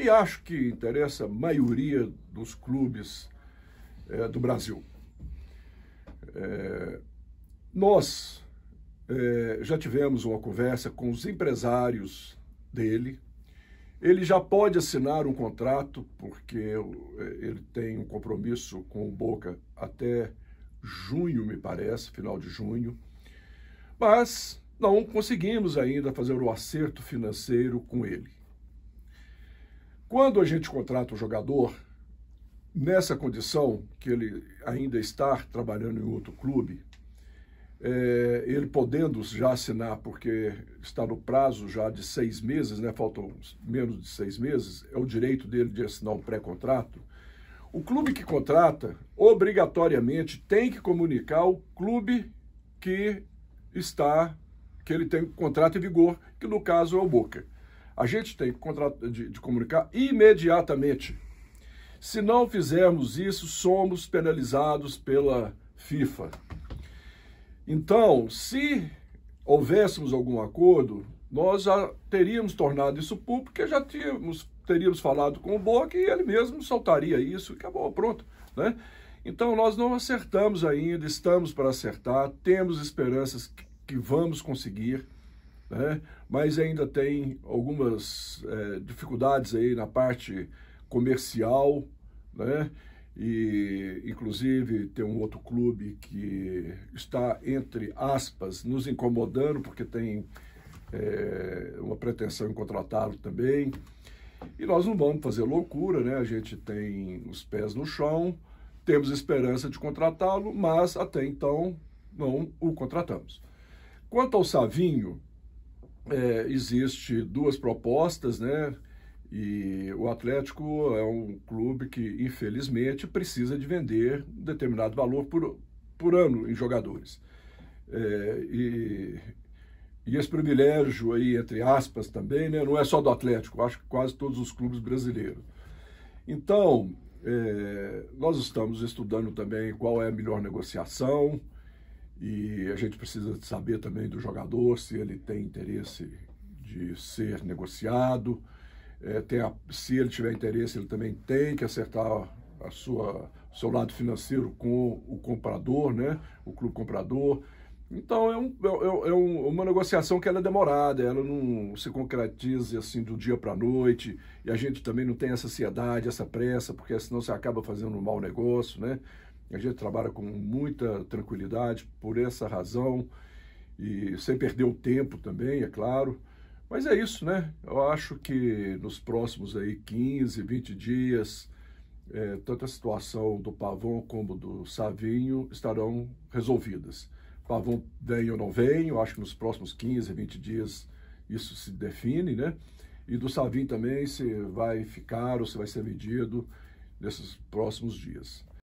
e acho que interessa a maioria dos clubes é, do Brasil. É, nós é, já tivemos uma conversa com os empresários dele. Ele já pode assinar um contrato, porque ele tem um compromisso com o Boca até junho, me parece, final de junho. Mas não conseguimos ainda fazer o acerto financeiro com ele. Quando a gente contrata o jogador, nessa condição que ele ainda está trabalhando em outro clube, é, ele podendo já assinar, porque está no prazo já de seis meses, né, faltam menos de seis meses, é o direito dele de assinar um pré-contrato. O clube que contrata, obrigatoriamente, tem que comunicar ao clube que está, que ele tem contrato em vigor, que no caso é o Boca a gente tem de, de comunicar imediatamente. Se não fizermos isso, somos penalizados pela FIFA. Então, se houvéssemos algum acordo, nós já teríamos tornado isso público, porque já tínhamos, teríamos falado com o Boca e ele mesmo soltaria isso e acabou, pronto. Né? Então, nós não acertamos ainda, estamos para acertar, temos esperanças que, que vamos conseguir né? mas ainda tem algumas é, dificuldades aí na parte comercial, né? e inclusive tem um outro clube que está, entre aspas, nos incomodando, porque tem é, uma pretensão em contratá-lo também. E nós não vamos fazer loucura, né? A gente tem os pés no chão, temos esperança de contratá-lo, mas até então não o contratamos. Quanto ao Savinho, é, existe duas propostas, né? E o Atlético é um clube que, infelizmente, precisa de vender um determinado valor por, por ano em jogadores. É, e, e esse privilégio aí, entre aspas, também, né, não é só do Atlético, acho que quase todos os clubes brasileiros. Então, é, nós estamos estudando também qual é a melhor negociação, e a gente precisa saber também do jogador se ele tem interesse de ser negociado. É, a, se ele tiver interesse, ele também tem que acertar a sua seu lado financeiro com o comprador, né? O clube comprador. Então é, um, é, é, é, é uma negociação que ela é demorada, ela não se concretiza assim do dia para a noite, e a gente também não tem essa ansiedade, essa pressa, porque senão você acaba fazendo um mau negócio, né? A gente trabalha com muita tranquilidade por essa razão e sem perder o tempo também, é claro. Mas é isso, né? Eu acho que nos próximos aí 15, 20 dias, é, tanto a situação do Pavão como do Savinho estarão resolvidas. Pavão vem ou não vem, eu acho que nos próximos 15, 20 dias isso se define, né? E do Savinho também se vai ficar ou se vai ser medido nesses próximos dias.